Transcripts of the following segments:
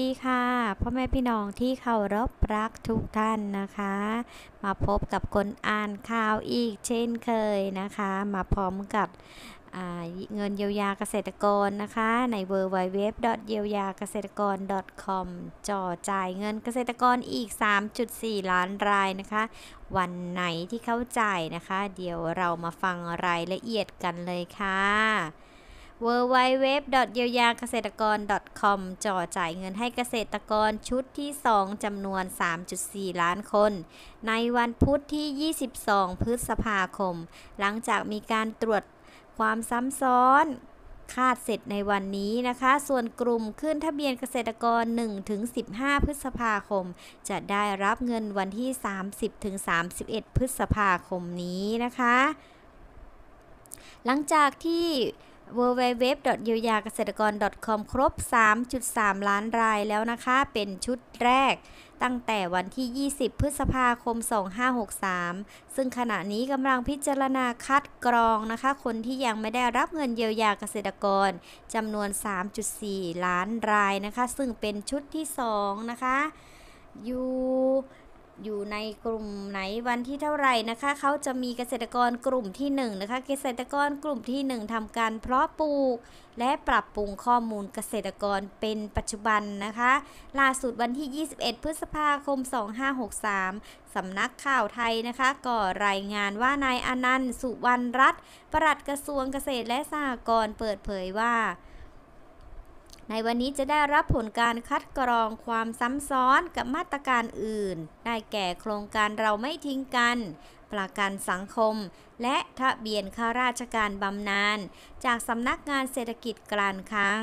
ดีค่ะพ่อแม่พี่น้องที่เคารพรักทุกท่านนะคะ มาพบกับคนอ่านข่าวอีกเช่นเคยนะคะ มาพร้อมกับเงินเยียวยาเกษตรกรนะคะใน w w w เยียวยาเกษตรกร .com จ่อจ่ายเงินเกษตรกรอีก 3.4 ล้านรายนะคะ วันไหนที่เข้าจ่ายนะคะ เดี๋ยวเรามาฟังรายละเอียดกันเลยค่ะ w w w เยียวยาเกษตรกร .com จ่อจ่ายเงินให้เกษตรกรชุดที่ 2จำนวน 3.4 ล้านคน ในวันพุธที่ 22 พฤษภาคม หลังจากมีการตรวจความซ้ำซ้อนคาดเสร็จในวันนี้นะคะ ส่วนกลุ่มขึ้นทะเบียนเกษตรกร 1-15 พฤษภาคม จะได้รับเงินวันที่ 30-31 พฤษภาคมนี้นะคะ หลังจากที่ w w w เยียวยาเกษตรกร .com ครบ 3.3 ล้านรายแล้วนะคะ เป็นชุดแรกตั้งแต่วันที่ 20 พฤษภาคม 2563 ซึ่งขณะนี้กำลังพิจารณาคัดกรองนะคะ คนที่ยังไม่ได้รับเงินเยียวยาเกษตรกร จำนวน 3.4 ล้านรายนะคะ ซึ่งเป็นชุดที่ 2 นะคะ อยู่อยู่ในกลุ่มไหนวันที่เท่าไหร่นะคะ เขาจะมีเกษตรกรกลุ่มที่1นนะคะเกษตรกรกลุ่มที่ 1 ทำการเพาะปลูก และปรับปรุงข้อมูลเกษตรกรเป็นปัจจุบันนะคะ ล่าสุดวันที่ 21 พฤษภาคม 2563สำนักข่าวไทยนะคะก็รายงานว่านายอนันต์ สุวรรณรัตน์ปลัดกระทรวงเกษตรและสหกรณ์เปิดเผยว่าในวันนี้จะได้รับผลการคัดกรองความซ้ำซ้อนกับมาตรการอื่น ได้แก่โครงการเราไม่ทิ้งกัน ประกันสังคม และทะเบียนข้าราชการบำนาญ จากสำนักงานเศรษฐกิจการคลัง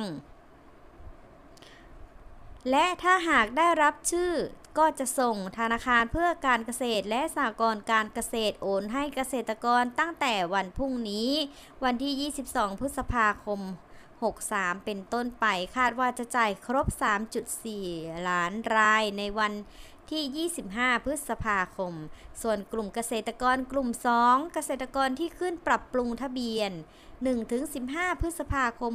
และถ้าหากได้รับชื่อก็จะส่งธนาคารเพื่อการเกษตรและสหกรณ์การเกษตรโอนให้เกษตรกรตั้งแต่วันพรุ่งนี้ วันที่ 22 พฤษภาคม63 เป็นต้นไปคาดว่าจะจ่ายครบ 3.4 ล้านรายในวันที่ 25 พฤษภาคม ส่วนกลุ่มเกษตรกรกลุ่ม 2 เกษตรกรที่ขึ้นปรับปรุงทะเบียน 1-15 พฤษภาคม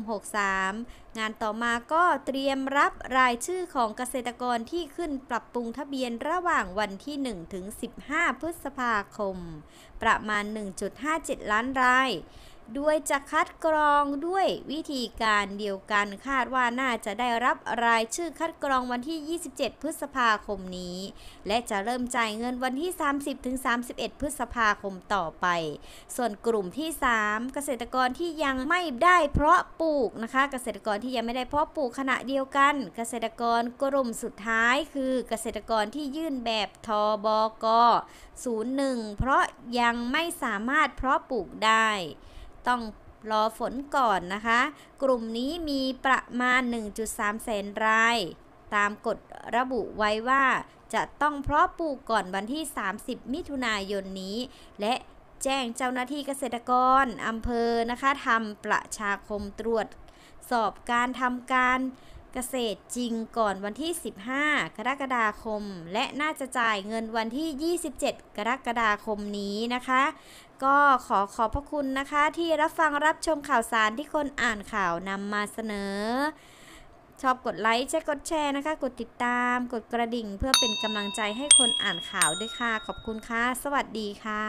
63 งานต่อมาก็เตรียมรับรายชื่อของเกษตรกรที่ขึ้นปรับปรุงทะเบียนระหว่างวันที่ 1-15 พฤษภาคม ประมาณ 1.57 ล้านรายด้วยจะคัดกรองด้วยวิธีการเดียวกัน คาดว่าน่าจะได้รับรายชื่อคัดกรองวันที่ 27 พฤษภาคมนี้ และจะเริ่มจ่ายเงินวันที่ 30-31 พฤษภาคมต่อไป ส่วนกลุ่มที่ 3 เกษตรกรที่ยังไม่ได้เพราะปลูกนะคะ เกษตรกรที่ยังไม่ได้เพาะปลูกขณะเดียวกัน เกษตรกรกลุ่มสุดท้ายคือเกษตรกรที่ยื่นแบบทบก01เพราะยังไม่สามารถเพาะปลูกได้ต้องรอฝนก่อนนะคะ กลุ่มนี้มีประมาณ 1.3 แสนรายตามกฎระบุไว้ว่าจะต้องเพาะปลูกก่อนวันที่ 30 มิถุนายนนี้ และแจ้งเจ้าหน้าที่เกษตรกร อำเภอนะคะทำประชาคมตรวจ สอบการทำการเกษตรจริงก่อนวันที่ 15 กรกฎาคม และน่าจะจ่ายเงินวันที่ 27 กรกฎาคมนี้นะคะ ก็ขอขอบพระคุณนะคะ ที่รับฟังรับชมข่าวสารที่คนอ่านข่าวนำมาเสนอ ชอบกดไลค์แชร์กดแชร์นะคะ กดติดตามกดกระดิ่งเพื่อเป็นกำลังใจให้คนอ่านข่าวด้วยค่ะ ขอบคุณค่ะ สวัสดีค่ะ